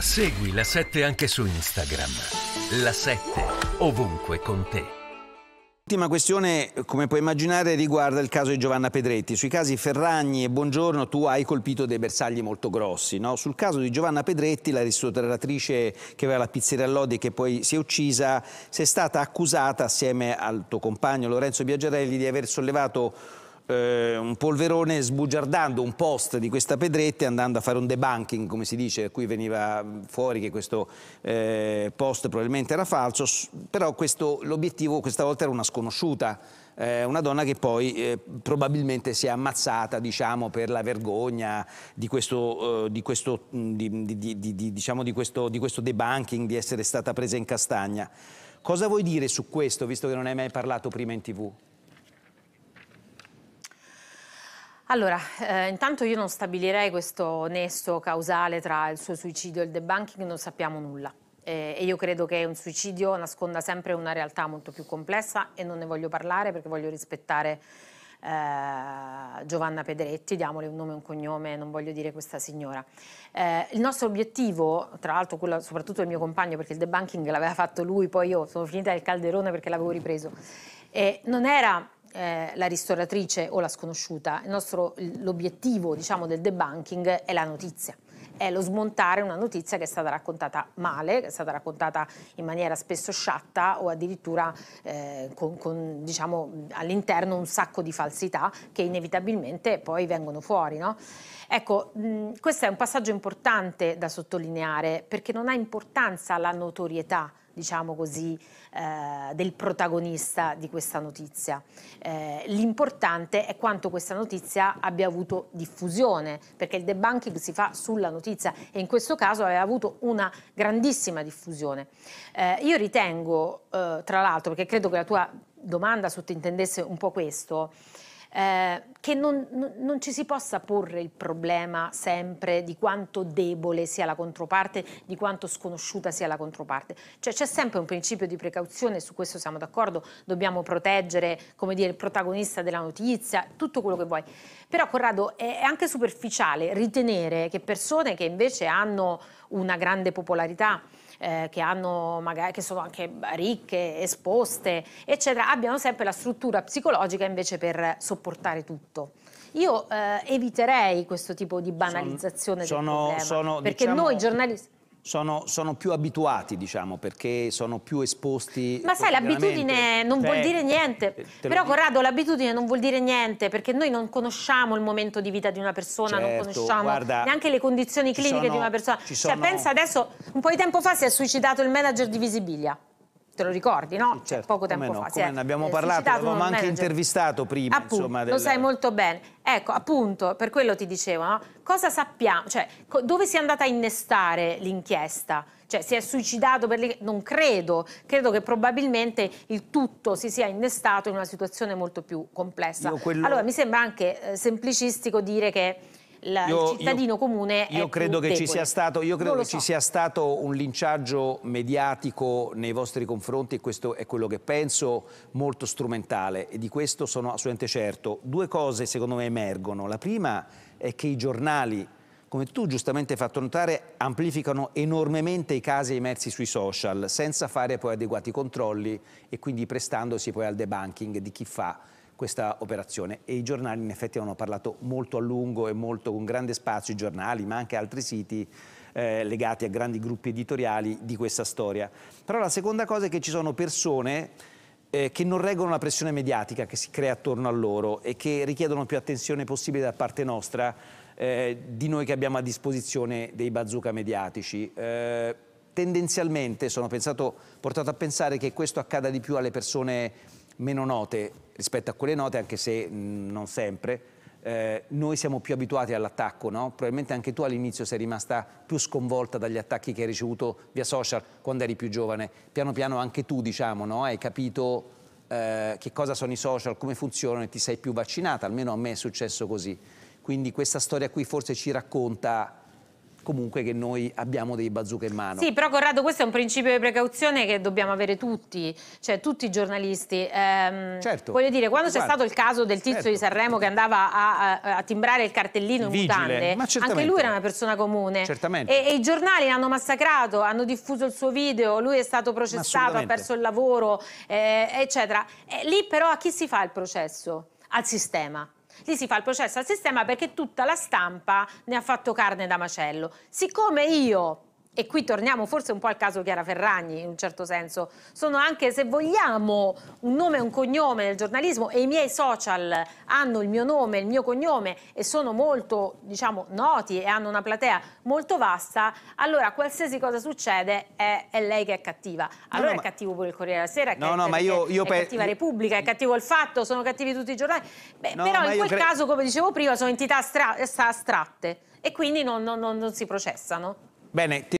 Segui la 7 anche su Instagram. La 7 ovunque con te. L'ultima questione, come puoi immaginare, riguarda il caso di Giovanna Pedretti. Sui casi Ferragni e Buongiorno tu hai colpito dei bersagli molto grossi. No? Sul caso di Giovanna Pedretti, la ristoratrice che aveva la pizzeria Lodi che poi si è uccisa, si è stata accusata assieme al tuo compagno Lorenzo Biaggiarelli di aver sollevato eh, un polverone sbugiardando un post di questa Pedretti andando a fare un debunking, come si dice, qui veniva fuori che questo eh, post probabilmente era falso, però l'obiettivo questa volta era una sconosciuta, eh, una donna che poi eh, probabilmente si è ammazzata diciamo, per la vergogna di questo debunking, di essere stata presa in castagna. Cosa vuoi dire su questo, visto che non hai mai parlato prima in tv? Allora, eh, intanto io non stabilirei questo nesso causale tra il suo suicidio e il debunking, non sappiamo nulla. Eh, e io credo che un suicidio nasconda sempre una realtà molto più complessa e non ne voglio parlare perché voglio rispettare eh, Giovanna Pederetti, diamole un nome e un cognome, non voglio dire questa signora. Eh, il nostro obiettivo, tra l'altro quello soprattutto del mio compagno, perché il debunking l'aveva fatto lui, poi io sono finita nel calderone perché l'avevo ripreso, eh, non era eh, la ristoratrice o la sconosciuta, nostro, l'obiettivo diciamo, del debunking è la notizia è lo smontare una notizia che è stata raccontata male, che è stata raccontata in maniera spesso sciatta o addirittura eh, con, con diciamo, all'interno un sacco di falsità che inevitabilmente poi vengono fuori. No? Ecco, mh, mm, questo è un passaggio importante da sottolineare perché non ha importanza la notorietà diciamo così, eh, del protagonista di questa notizia. Eh, l'importante è quanto questa notizia abbia avuto diffusione, perché il debunking si fa sulla notizia e in questo caso aveva avuto una grandissima diffusione. Eh, io ritengo, eh, tra l'altro, perché credo che la tua domanda sottintendesse un po' questo, eh, che non, non, ci si possa porre il problema sempre di quanto debole sia la controparte, di quanto sconosciuta sia la controparte. Cioè c'è sempre un principio di precauzione, su questo siamo d'accordo, dobbiamo proteggere dire, il protagonista della notizia, tutto quello che vuoi. Però Corrado è anche superficiale ritenere che persone che invece hanno una grande popolarità, eh, che, hanno magari, che sono anche ricche, esposte, eccetera, abbiano sempre la struttura psicologica invece per sopportare tutto. Io eh, eviterei questo tipo di banalizzazione sono, del problema, sono, perché diciamo... noi giornalisti sono, sono, più abituati, diciamo, perché sono più esposti. Ma sai, l'abitudine non vuol dire niente. Eh, te, te Però, Corrado, l'abitudine non vuol dire niente, perché noi non conosciamo il momento di vita di una persona, certo, non conosciamo guarda, neanche le condizioni cliniche sono, di una persona. Cioè, sono... pensa adesso, un po' di tempo fa si è suicidato il manager di Visibilia te lo ricordi, no? Sì, certo, poco tempo no, fa. Come ne abbiamo eh, parlato, l'avevamo anche manager. intervistato prima. Appunto, insomma, del... Lo sai molto bene. Ecco, appunto, per quello ti dicevo, no? cosa sappiamo, cioè dove si è andata a innestare l'inchiesta? Cioè si è suicidato per l'inchiesta? Non credo, credo che probabilmente il tutto si sia innestato in una situazione molto più complessa. Quello... Allora mi sembra anche eh, semplicistico dire che la, io, il cittadino io, comune io credo che debole. ci sia stato, Io credo che so. ci sia stato un linciaggio mediatico nei vostri confronti e questo è quello che penso, molto strumentale e di questo sono assolutamente certo. Due cose secondo me emergono. La prima è che i giornali come tu giustamente hai fatto notare, amplificano enormemente i casi emersi sui social, senza fare poi adeguati controlli e quindi prestandosi poi al debunking di chi fa questa operazione e i giornali in effetti hanno parlato molto a lungo e molto con grande spazio, i giornali ma anche altri siti eh, legati a grandi gruppi editoriali di questa storia. Però la seconda cosa è che ci sono persone eh, che non reggono la pressione mediatica che si crea attorno a loro e che richiedono più attenzione possibile da parte nostra eh, di noi che abbiamo a disposizione dei bazooka mediatici. Eh, tendenzialmente sono pensato, portato a pensare che questo accada di più alle persone meno note rispetto a quelle note, anche se mh, non sempre, eh, noi siamo più abituati all'attacco, no? Probabilmente anche tu all'inizio sei rimasta più sconvolta dagli attacchi che hai ricevuto via social quando eri più giovane. Piano piano anche tu, diciamo, no? Hai capito eh, che cosa sono i social, come funzionano e ti sei più vaccinata, almeno a me è successo così. Quindi questa storia qui forse ci racconta comunque che noi abbiamo dei bazooka in mano. Sì, però Corrado questo è un principio di precauzione che dobbiamo avere tutti, cioè tutti i giornalisti. Ehm, certo. Voglio dire, quando c'è stato il caso del tizio certo. di Sanremo che andava a, a, a timbrare il cartellino il in mutande, anche lui era una persona comune. Certamente. E, e i giornali l'hanno massacrato, hanno diffuso il suo video, lui è stato processato, ha perso il lavoro, eh, eccetera. E eh, lì però a chi si fa il processo? Al sistema lì si fa il processo al sistema perché tutta la stampa ne ha fatto carne da macello. Siccome io e qui torniamo forse un po' al caso Chiara Ferragni in un certo senso, sono anche se vogliamo un nome e un cognome nel giornalismo e i miei social hanno il mio nome, il mio cognome e sono molto diciamo noti e hanno una platea molto vasta, allora qualsiasi cosa succede è, è lei che è cattiva. Allora no, no, è cattivo pure il Corriere della Sera, no, no, ma io, io è pe... cattiva Repubblica, è cattivo il Fatto, sono cattivi tutti i giornali. Beh, no, però in quel cre... caso, come dicevo prima, sono entità astra... astratte e quindi non, non, non, non si processano. Bene, ti...